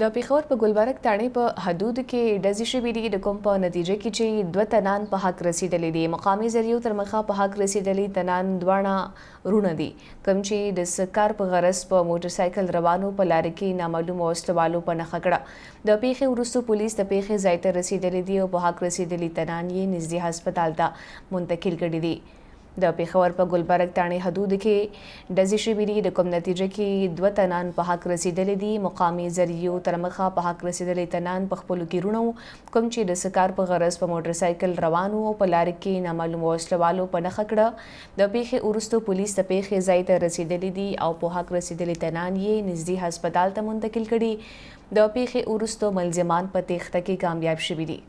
د پیښور په ګلبرګ تاڼې په حدود کې ډزې شوې دي د کوم په نتیجه کې چې دوه تنان په حق رسیدلې دي مقامي ذریعو تر مخه په حق رسیدلې تنان دواړه رونه دي کوم چې د سکار په غرض په موټر سایکل روانو په لار کې نامعلوم اوستوالو په نخښه کړه د پیښې وروسته پولیس د پیښې ځای ته رسیدلې دي او په حق رسیدلې تنان یې نږدې هسپتال ته منتقل کړي دي د پیښور په ګلبرګ تانې حدود کې ډزې شوې دي د کوم نتیجه کې دوه تنان په حق رسیدلې دي مقامي ذریعو تر مخه په حق رسیدلې تنان په خپلو کې رونو کوم چې د سکار په غرض په موټر سایکل روانو او په لار کې نامعلوم وسلوالو په نخښه کړه د پیښې وروستو پولیس د پیښې ځای ته رسیدلې دي او په حق رسیدلې تنان یې نږدې هسپتال ته منتقل کړي د پیښې وروستو ملزمان په تیښته کې کامیاب شوي دي